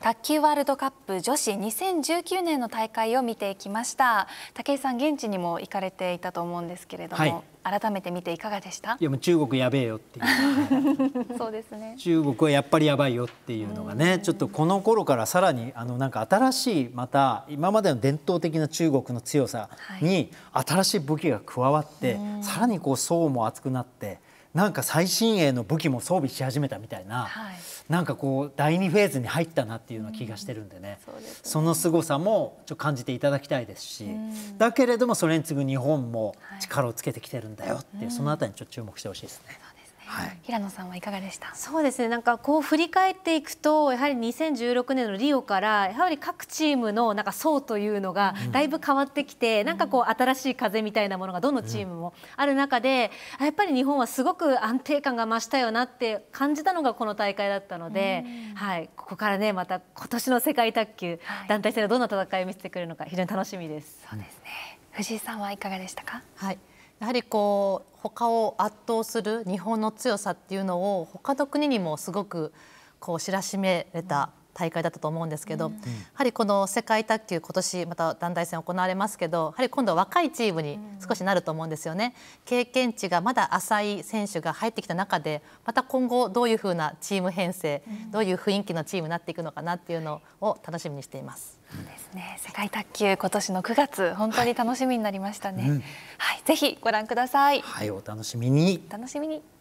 卓球ワールドカップ女子2019年の大会を見てきました武井さん現地にも行かれていたと思うんですけれども、はい、改めて見ていかがでしたいやもう中国やべえよっていう そうですね中国はやっぱりやばいよっていうのがねちょっとこの頃からさらにあのなんか新しいまた今までの伝統的な中国の強さに新しい武器が加わって、はい、さらにこう層も厚くなってなんか最新鋭の武器も装備し始めたみたいな、はい、なんかこう第2フェーズに入ったなっていうような気がしてるんでねうんそでね、その凄さもちょ感じていただきたいですし、うん、だけれどもそれに次ぐ日本も力をつけてきてるんだよっていう、はい、そのあたりにちょっと注目してほしいですね。はい、平野さんはいかがでしたそうですねなんかこう振り返っていくとやはり2016年のリオからやはり各チームのなんか層というのがだいぶ変わってきて、うん、なんかこう新しい風みたいなものがどのチームもある中で、うん、やっぱり日本はすごく安定感が増したよなって感じたのがこの大会だったので、うん、はい、ここからねまた今年の世界卓球、団体戦でどんな戦いを見せてくるのか非常に楽しみです。そうですね藤井さんはいかがでしたか、はいやはりこう他を圧倒する日本の強さっていうのを他の国にもすごくこう知らしめれた大会だったと思うんですけど、うん、やはりこの世界卓球今年また団体戦行われますけどやはり今度は若いチームに少しなると思うんですよね。経験値がまだ浅い選手が入ってきた中でまた今後どういうふうなチーム編成、どういう雰囲気のチームになっていくのかなっていうのを楽しみにしています。そうですね。世界卓球今年の9月本当に楽しみになりましたね。はい、うんはい、ぜひご覧ください。はい、お楽しみに。楽しみに。